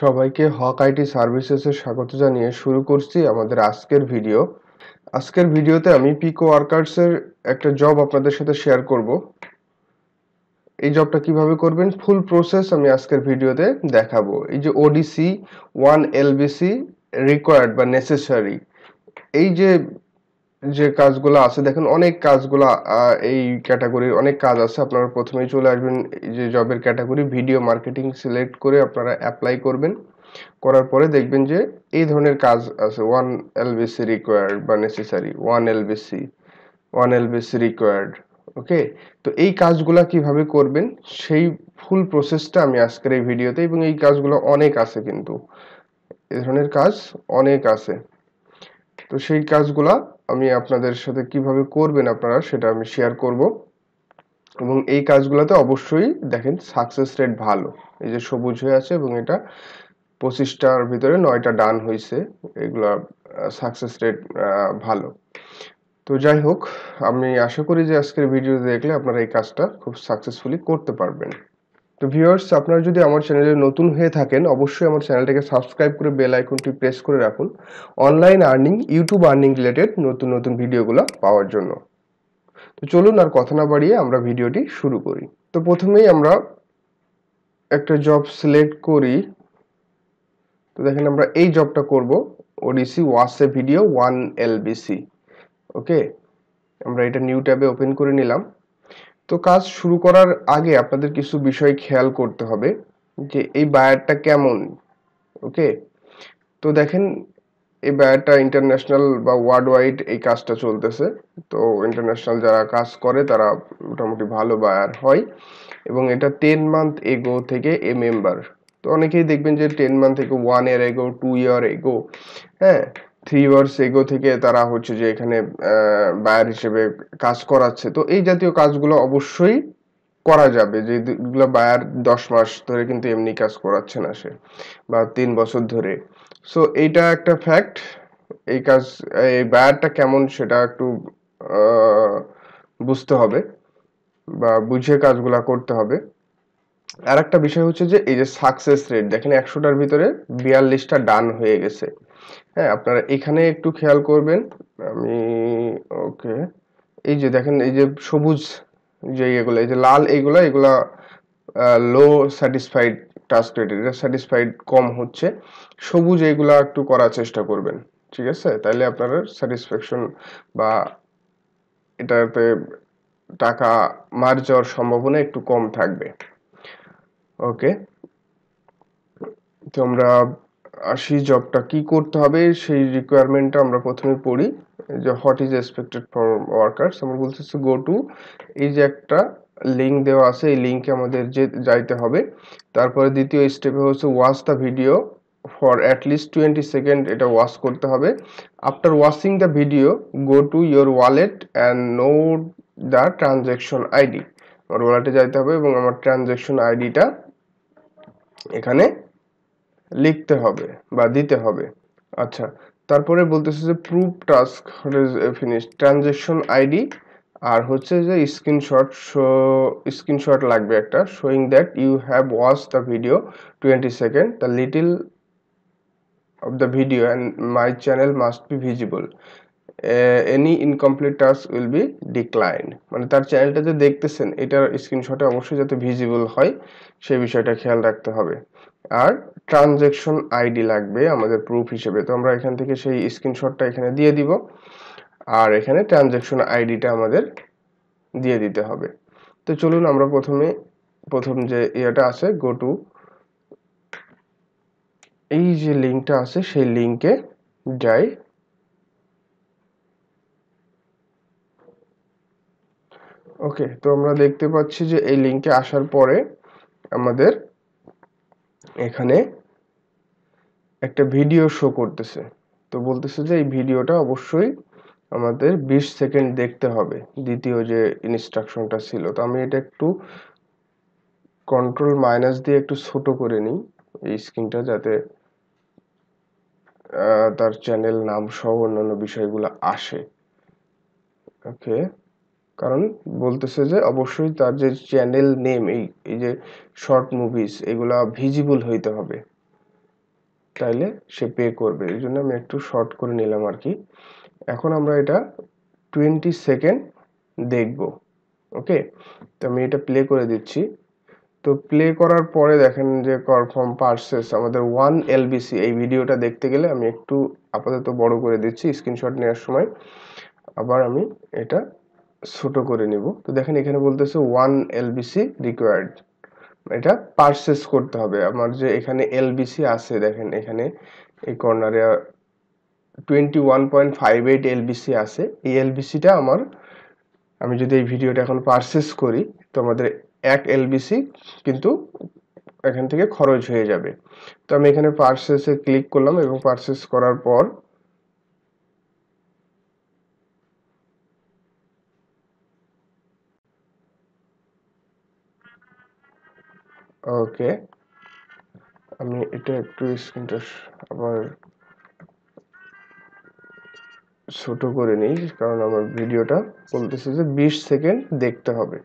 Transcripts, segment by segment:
সবাইকে হক আইটি সার্ভিসেসে স্বাগত জানিয়ে শুরু করছি আমাদের আজকের ভিডিও আজকের ভিডিওতে আমি পিকো ওয়ার্কার্সের একটা জব আপনাদের সাথে শেয়ার করব এই জবটা কিভাবে করবেন ফুল প্রসেস আমি আজকের ভিডিওতে দেখাবো এই যে ওডিসি ওয়ান এলবিসি রিকোয়ার্ড বা নেসেসারি এই যে যে কাজগুলো আছে দেখেন অনেক কাজগুলো এই ক্যাটাগরির অনেক কাজ আছে আপনারা প্রথমেই চলে আসবেন যে জবের ক্যাটাগরি ভিডিও মার্কেটিং সিলেক্ট করে আপনারা অ্যাপ্লাই করবেন করার পরে দেখবেন যে এই ধরনের কাজ আছে ওয়ান এলবিসি রিকোয়ার্ড বা necessary one LBC one LBC required okay তো এই কাজগুলা কিভাবে করবেন সেই ফুল প্রসেসটা আমি আজকের এই ভিডিওতে এবং এই কাজগুলো অনেক আছে কিন্তু এ ধরনের কাজ অনেক আছে তো সেই কাজগুলা আমি আপনাদের সাথে কিভাবে করবেন আপনারা সেটা আমি শেয়ার করব এবং এই কাজগুলোতে অবশ্যই দেখেন সাকসেস রেট ভালো এই যে সবুজ হয়ে আছে এবং এটা পঁচিশটার ভিতরে নয়টা ডান হয়েছে এগুলো সাকসেস রেট ভালো তো যাই হোক আমি আশা করি যে আজকের ভিডিও দেখলে আপনারা এই কাজটা খুব সাকসেসফুলি করতে পারবেন তো ভিউয়ার্স আপনারা যদি আমার চ্যানেলে নতুন হয়ে থাকেন অবশ্যই আমার চ্যানেলটাকে সাবস্ক্রাইব করে বেল আইকনটি প্রেস করে রাখুন online earning YouTube earning related নতুন নতুন ভিডিওগুলো পাওয়ার জন্য তো চলুন আর কথা না বাড়িয়ে আমরা ভিডিওটি শুরু করি তো প্রথমেই আমরা একটা জব সিলেক্ট করি তো দেখেন আমরা এই জবটা করব ওডিসি ওয়াসে ভিডিও ওয়ান এলবিসি ওকে আমরা এটা নিউ ট্যাবে ওপেন করে নিলাম তো কাজ শুরু করার আগে আপনাদের কিছু বিষয় খেয়াল করতে হবে যে এই বায়ারটা কেমন ওকে তো দেখেন এই বায়ারটা ইন্টারন্যাশনাল বা ওয়ার্ল্ড ওয়াইড এই কাজটা চলতেছে তো ইন্টারন্যাশনাল যারা কাজ করে তারা মোটামুটি ভালো বায়ার হয় এবং এটা টেন মান্থ এগো থেকে এ মেম্বার তো অনেকেই দেখবেন যে ten month ago one year ago two ইয়ার এগো হ্যাঁ থ্রি ইয়ার্স এগো থেকে তারা হচ্ছে যে এখানে বায়ার হিসেবে কাজ করাচ্ছে তো এই জাতীয় কাজগুলো অবশ্যই করা যাবে যেগুলো বায়ার দশ মাস ধরে কিন্তু এমনি কাজ করাচ্ছে না সে বা তিন বছর ধরে সো এইটা একটা ফ্যাক্ট এই কাজ এই বায়ারটা কেমন সেটা একটু বুঝতে হবে বা বুঝে কাজগুলো করতে হবে আর একটা বিষয় হচ্ছে যে এই যে সাকসেস রেট দেখেন একশোটার ভিতরে বিয়াল্লিশটা ডান হয়ে গেছে হ্যাঁ আপনারা এখানে একটু খেয়াল করবেন আমি ওকে এই যে দেখেন এই যে সবুজ যে এগুলো এই যে লাল এগুলো এগুলা লো স্যাটিসফাইড টাস্ক রেট এটা স্যাটিসফাইড কম হচ্ছে সবুজ এগুলা একটু করার চেষ্টা করবেন ঠিক আছে তাহলে আপনার স্যাটিসফ্যাকশন বা এটাতে টাকা মার যাওয়ার সম্ভাবনা একটু কম থাকবে ওকে তো আমরা আসি জবটা কি করতে হবে সেই রিকোয়ারমেন্টটা আমরা প্রথমে পড়ি যে what is expected for workers আমরা বলতেছি গো টু এই যে একটা লিঙ্ক দেওয়া আছে এই লিঙ্কে আমাদের যে যাইতে হবে তারপরে দ্বিতীয় স্টেপে হচ্ছে watch the video for at least twenty second এটা ওয়াশ করতে হবে after watching the video go to your wallet and know the transaction ID আমার ওয়ালেটে যাইতে হবে এবং আমার ট্রানজ্যাকশন আইডিটা এখানে লিখতে হবে বা দিতে হবে আচ্ছা তারপরে বলতেছে যে proof task finish transaction ID আর হচ্ছে যে স্ক্রিনশট শো স্ক্রিনশট লাগবে একটা showing that you have watch the video twenty second the title of the video and my channel must be visible any incomplete task will be decline মানে তার চ্যানেলটা যে দেখতেছেন এটার স্ক্রিনশটে অবশ্যই যাতে ভিজিবল হয় সেই বিষয়টা খেয়াল রাখতে হবে আর ট্রানজেকশন আইডি লাগবে আমাদের প্রুফ হিসেবে তো আমরা এখান থেকে সেই স্ক্রিনশটটা এখানে দিয়ে দিব আর এখানে ট্রানজেকশন আইডিটা আমাদের দিয়ে দিতে হবে তো চলুন আমরা প্রথমে প্রথম যে ইয়েটা আছে গো টু এই যে লিঙ্কটা আছে সেই লিঙ্কে যাই ওকে তো আমরা দেখতে পাচ্ছি যে এই লিঙ্কে আসার পরে আমাদের এখানে একটা ভিডিও শো করতেছে তো বলতেছে যে এই ভিডিওটা অবশ্যই আমাদের বিশ সেকেন্ড দেখতে হবে দ্বিতীয় যে ইনস্ট্রাকশনটা ছিল তো আমি এটা একটু কন্ট্রোল মাইনাস দিয়ে একটু ছোট করে নিই এই স্ক্রিনটা যাতে তার চ্যানেল নাম সহ অন্যান্য বিষয়গুলো আসে ওকে কারণ বলতেছে যে অবশ্যই তার যে চ্যানেল নেম এই এই যে শর্ট মুভিস এগুলা ভিজিবল হইতে হবে তাইলে সে পে করবে এই জন্য আমি একটু শর্ট করে নিলাম আর কি এখন আমরা এটা টোয়েন্টি সেকেন্ড দেখব ওকে তো আমি এটা প্লে করে দিচ্ছি তো প্লে করার পরে দেখেন যে কনফার্ম পার্সেস আমাদের ওয়ান এলবিসি এই ভিডিওটা দেখতে গেলে আমি একটু আপাতত বড় করে দিচ্ছি স্ক্রিনশট নেওয়ার সময় আবার আমি এটা ছোট করে নিব তো দেখেন এখানে বলতেছে ওয়ান এলবিসি রিকোয়ার্ড এটা পারচেস করতে হবে আমার যে এখানে এলবিসি আছে দেখেন এখানে এই কর্নারে twenty one point five eight LBC আছে এই এলবিসিটা আমার আমি যদি এই ভিডিওটা এখন পারচেস করি তো আমাদের এক এলবিসি কিন্তু এখান থেকে খরচ হয়ে যাবে তো আমি এখানে পারচেসে ক্লিক করলাম এবং পারচেস করার পর ওকে আমি এটা একটু স্ক্রিনটা আবার ছোট করে নিই কারণ আমার ভিডিওটা বলতেছে যে বিশ সেকেন্ড দেখতে হবে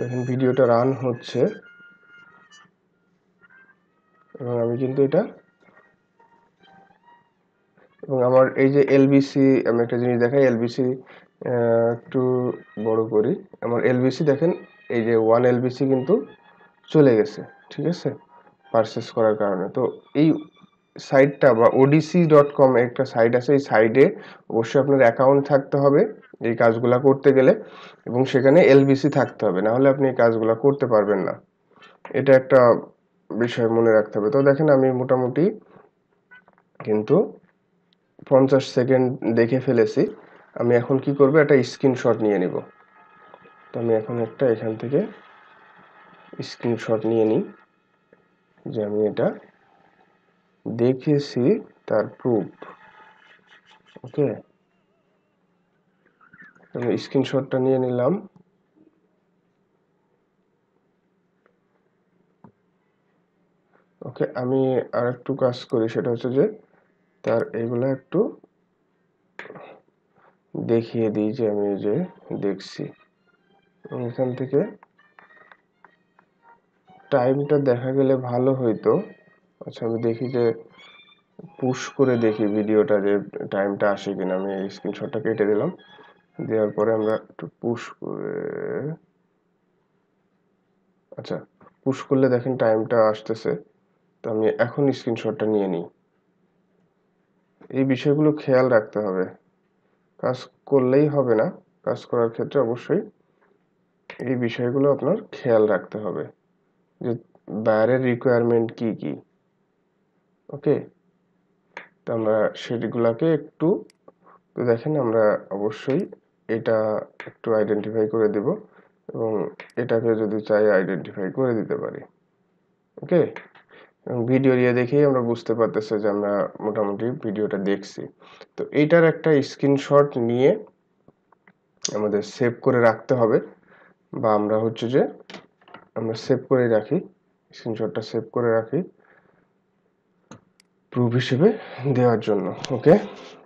দেখেন ভিডিওটা রান হচ্ছে এবং আমি কিন্তু এটা এবং আমার এই যে এলবিসি আমি একটা জিনিস দেখাই এলবিসি একটু বড় করি আমার এলবিসি দেখেন এই যে ওয়ান এলবিসি কিন্তু চলে গেছে ঠিক আছে পারচেস করার কারণে তো এই সাইটটা বা ওডিসি ডট কম একটা সাইট আছে এই সাইটে অবশ্যই আপনার অ্যাকাউন্ট থাকতে হবে এই কাজগুলো করতে গেলে এবং সেখানে এলবিসি থাকতে হবে নাহলে আপনি এই কাজগুলো করতে পারবেন না এটা একটা বিষয় মনে রাখতে হবে তো দেখেন আমি মোটামুটি কিন্তু পঞ্চাশ সেকেন্ড দেখে ফেলেছি আমি এখন কি করব একটা স্ক্রিনশট নিয়ে নেব তো আমি এখন একটা এখান থেকে স্ক্রিনশট নিয়ে নিই যে আমি এটা দেখেছি তার প্রুফ ওকে আমি স্ক্রিনশটটা নিয়ে নিলাম ওকে আমি আর একটু কাজ করি সেটা হচ্ছে যে তার এগুলো একটু দেখিয়ে দিই যে আমি যে দেখছি এখান থেকে টাইমটা দেখা গেলে ভালো হইতো আচ্ছা আমি দেখি যে পুশ করে দেখি ভিডিওটা যে টাইমটা আসে কিনা আমি স্ক্রিনশটটা কেটে দিলাম দেওয়ার পরে আমরা একটু পুশ করে আচ্ছা পুশ করলে দেখেন টাইমটা আসতেছে তো আমি এখন স্ক্রিনশটটা নিয়ে নিই এই বিষয়গুলো খেয়াল রাখতে হবে কাজ করলেই হবে না কাজ করার ক্ষেত্রে অবশ্যই এই বিষয়গুলো আপনার খেয়াল রাখতে হবে যে বাইরের রিকোয়ারমেন্ট কি কি ওকে তো আমরা সেগুলাকে একটু তো দেখেন আমরা অবশ্যই এটা একটু আইডেন্টিফাই করে দেব এবং এটাকে যদি চাই আইডেন্টিফাই করে দিতে পারি ওকে ভিডিও দিয়ে দেখেই আমরা বুঝতে পারতেছি যে আমরা মোটামুটি ভিডিওটা দেখছি তো এটার একটা স্ক্রিনশট নিয়ে আমাদের সেভ করে রাখতে হবে বা আমরা হচ্ছে যে আমরা সেভ করে রাখি স্ক্রিনশটটা সেভ করে রাখি প্রুফ হিসেবে দেওয়ার জন্য ওকে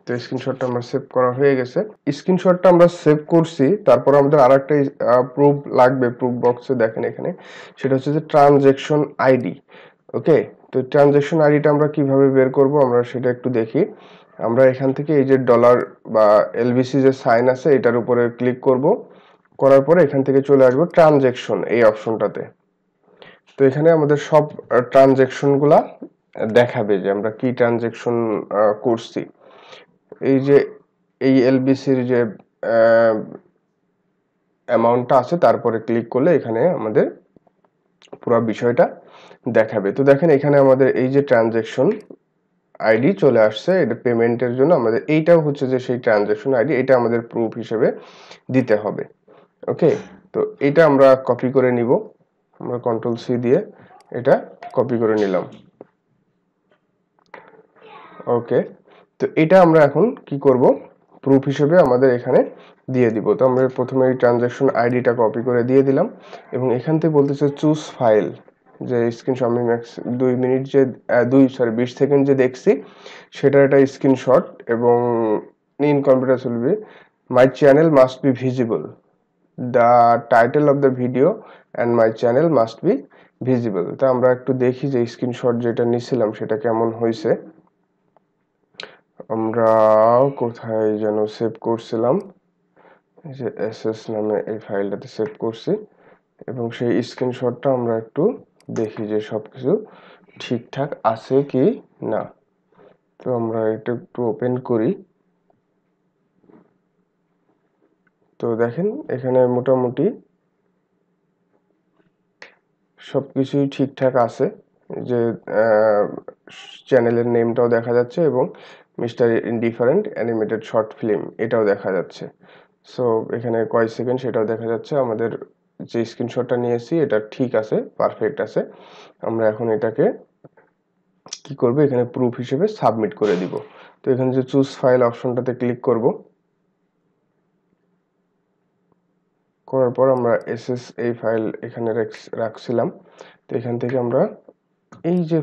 তো স্ক্রিনশটটা আমার সেভ করা হয়ে গেছে স্ক্রিনশটটা আমরা সেভ করছি তারপর আমাদের আর একটা প্রুফ লাগবে প্রুফ বক্সে দেখেন এখানে সেটা হচ্ছে যে ট্রানজেকশন আইডি ওকে তো ট্রানজেকশন আইডিটা আমরা কিভাবে বের করব আমরা সেটা একটু দেখি আমরা এখান থেকে এই যে ডলার বা এলবিসি যে সাইন আছে এটার উপরে ক্লিক করবো করার পরে এখান থেকে চলে আসবো ট্রানজেকশন এই অপশনটাতে তো এখানে আমাদের সব ট্রানজেকশনগুলা দেখাবে যে আমরা কি ট্রানজেকশন করছি এই যে এই এলবিসির যে অ্যামাউন্টটা আছে তারপরে ক্লিক করলে এখানে আমাদের পুরো বিষয়টা দেখাবে তো দেখেন এখানে আমাদের এই যে ট্রানজেকশন আইডি চলে আসছে এটা পেমেন্টের জন্য আমাদের এইটাও হচ্ছে যে সেই ট্রানজেকশন আইডি এটা আমাদের প্রুফ হিসেবে দিতে হবে ওকে তো এটা আমরা কপি করে নিব আমরা কন্ট্রোল সি দিয়ে এটা কপি করে নিলাম ওকে তো এটা আমরা এখন কি করব প্রুফ হিসেবে আমাদের এখানে দিয়ে দিব তো আমরা প্রথমে এই ট্রানজ্যাকশন আইডিটা কপি করে দিয়ে দিলাম এবং এখান থেকে বলতেছে চুজ ফাইল যে স্ক্রিনশট আমি ম্যাক্স দুই মিনিট যে দুই সরি বিশ সেকেন্ড যে দেখছি সেটার একটা স্ক্রিনশট এবং ইন কম্পিউটার চলবে my channel must be visible the title of the video and my channel must be visible তো আমরা একটু দেখি যে স্ক্রিনশট যেটা নিছিলাম সেটা কেমন হয়েছে আমরা কোথায় যেন সেভ করছিলাম যে এসএস নামে এই ফাইলটাতে সেভ করছি এবং সেই স্ক্রিনশটটা আমরা একটু দেখি যে সব কিছু ঠিকঠাক আছে কি না তো আমরা এটা একটু ওপেন করি তো দেখেন এখানে মোটামুটি সব কিছুই ঠিকঠাক আছে যে চ্যানেলের নেমটাও দেখা যাচ্ছে এবং mister indifferent animated short film এটাও দেখা যাচ্ছে সো এখানে কয় সেকেন্ড সেটাও দেখা যাচ্ছে আমাদের যে স্ক্রিনশটটা নিয়েছি এটা ঠিক আছে পারফেক্ট আছে আমরা এখন এটাকে কি করবে এখানে প্রুফ হিসেবে সাবমিট করে দিব তো এখানে যে চুজ ফাইল অপশনটাতে ক্লিক করব করার পর আমরা এস এস এই ফাইল এখানে রাখছিলাম তো এখান থেকে আমরা এই যে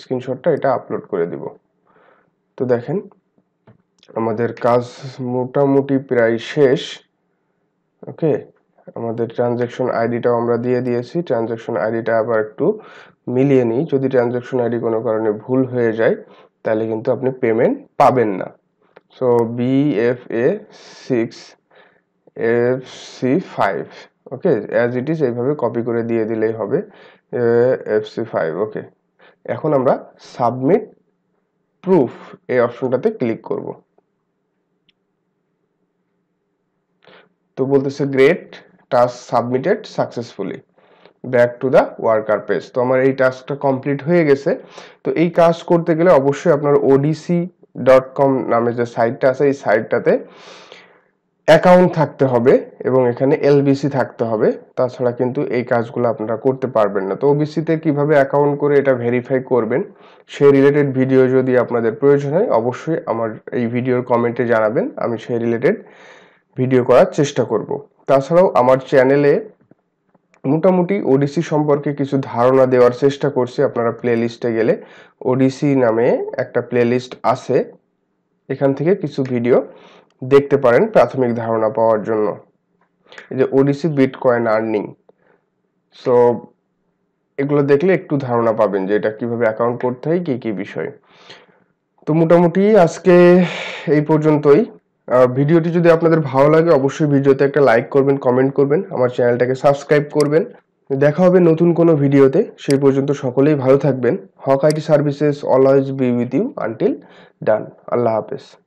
স্ক্রিনশটটা এটা আপলোড করে দিব তো দেখেন আমাদের কাজ মোটামুটি প্রায় শেষ ওকে আমাদের ট্রানজ্যাকশন আইডিটাও আমরা দিয়ে দিয়েছি ট্রানজ্যাকশন আইডিটা আবার একটু মিলিয়ে নিই যদি ট্রানজ্যাকশন আইডি কোনো কারণে ভুল হয়ে যায় তাহলে কিন্তু আপনি পেমেন্ট পাবেন না so B F A six F C five okay as it is এইভাবে কপি করে দিয়ে দিলেই হবে এফ সি ফাইভ ওকে এখন আমরা সাবমিট প্রুফ এই অপশনটাতে ক্লিক করব তো বলতেছে great task submitted successfully back to the worker page তো আমার এই টাস্কটা কমপ্লিট হয়ে গেছে তো এই কাজ করতে গেলে অবশ্যই আপনার ওডিসি ডট কম নামে যে সাইটটা আছে এই সাইটটাতে অ্যাকাউন্ট থাকতে হবে এবং এখানে এলবিসি থাকতে হবে তাছাড়া কিন্তু এই কাজগুলো আপনারা করতে পারবেন না তো ওবিসিতে কিভাবে অ্যাকাউন্ট করে এটা ভেরিফাই করবেন সেই রিলেটেড ভিডিও যদি আপনাদের প্রয়োজন হয় অবশ্যই আমার এই ভিডিওর কমেন্টে জানাবেন আমি সেই রিলেটেড ভিডিও করার চেষ্টা করব তাছাড়াও আমার চ্যানেলে মোটামুটি ওডিসি সম্পর্কে কিছু ধারণা দেওয়ার চেষ্টা করছি আপনারা প্লেলিস্টে গেলে ওডিসি নামে একটা প্লেলিস্ট আছে এখান থেকে কিছু ভিডিও দেখতে পারেন প্রাথমিক ধারণা পাওয়ার জন্য এই যে ওডিসি বিটকয়েন আর্নিং সো এগুলো দেখলে একটু ধারণা পাবেন যে এটা কিভাবে অ্যাকাউন্ট করতে হয় কী কী বিষয় তো মোটামুটি আজকে এই পর্যন্তই ভিডিওটি যদি আপনাদের ভালো লাগে অবশ্যই ভিডিওতে একটা লাইক করবেন কমেন্ট করবেন আমার চ্যানেলটাকে সাবস্ক্রাইব করবেন দেখা হবে নতুন কোনো ভিডিওতে সেই পর্যন্ত সকলেই ভালো থাকবেন Haque IT services always be with you until then আল্লাহ হাফেজ